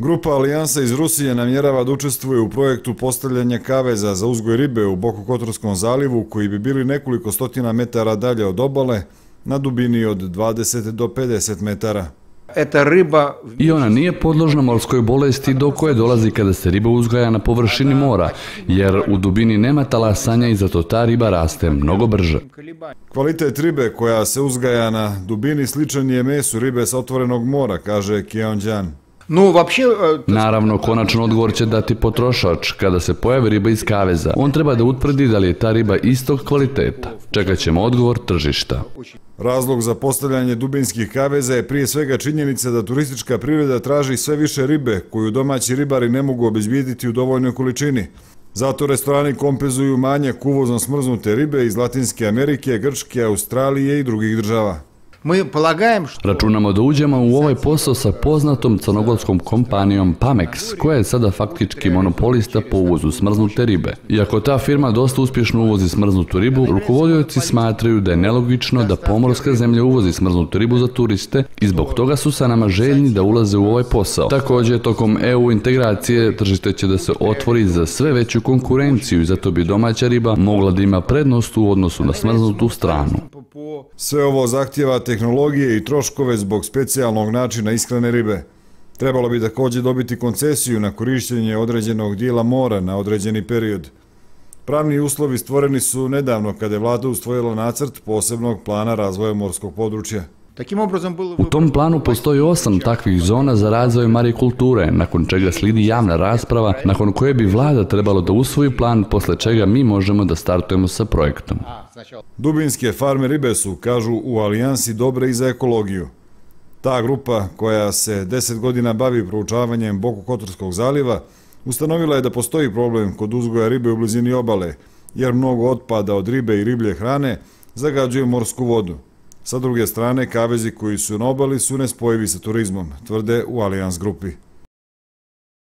Grupa Alijansa iz Rusije namjerava da učestvuje u projektu postavljanja kaveza za uzgoj ribe u Boko Kotorskom zalivu koji bi bili nekoliko stotina metara dalje od obale na dubini od 20 do 50 metara. Eta riba... I ona nije podložna morskoj bolesti do koje dolazi kada se riba uzgaja na površini mora, jer u dubini nema talasanja i zato ta riba raste mnogo brže. Kvalitet ribe koja se uzgaja na dubini sličan je mesu ribe sa otvorenog mora, kaže Kionđan. No, vapše... Uh, e, Naravno, konačno odgovor će dati potrošač kada se pojavi riba iz kaveza. On treba da utvrdi da li je ta riba istog kvaliteta. Čekat ćemo odgovor tržišta. Razlog za postavljanje dubinskih kaveza je prije svega činjenica da turistička priroda traži sve više ribe koju domaći ribari ne mogu obezbijediti u dovoljnoj količini. Zato restorani kompenzuju manjak kuvozno smrznute ribe iz Latinske Amerike, Grčke, Australije i drugih država. Мы полагаем, что... Računamo da uđemo u ovaj posao sa poznatom crnogorskom kompanijom Pamex, koja je sada faktički monopolista po uvozu smrznute ribe. Iako ta firma dosta uspješno uvozi smrznutu ribu, rukovodioci smatraju da je nelogično da pomorska zemlja uvozi smrznutu ribu za turiste i zbog toga su sa nama željni da ulaze u ovaj posao. Također, tokom EU integracije, tržište će da se otvori za sve veću konkurenciju i zato bi domaća riba mogla da ima prednost u odnosu na smrznutu stranu. Sve ovo zahtjeva tehnologije i troškove zbog specijalnog načina iskrene ribe. Trebalo bi također dobiti koncesiju na korištenje određenog dijela mora na određeni period. Pravni uslovi stvoreni su nedavno kada je vlada ustvojila nacrt posebnog plana razvoja morskog područja. U tom planu postoji osam takvih zona za razvoj marikulture, nakon čega slidi javna rasprava, nakon koje bi vlada trebalo da usvoji plan, posle čega mi možemo da startujemo sa projektom. Znači Dubinske farme ribe su, kažu, u alijansi dobre i za ekologiju. Ta grupa, koja se deset godina bavi proučavanjem Boku Kotorskog zaliva, ustanovila je da postoji problem kod uzgoja ribe u blizini obale, jer mnogo otpada od ribe i riblje hrane zagađuje morsku vodu. Sa druge strane, kavezi koji su na su nespojivi sa turizmom, tvrde u Allianz grupi.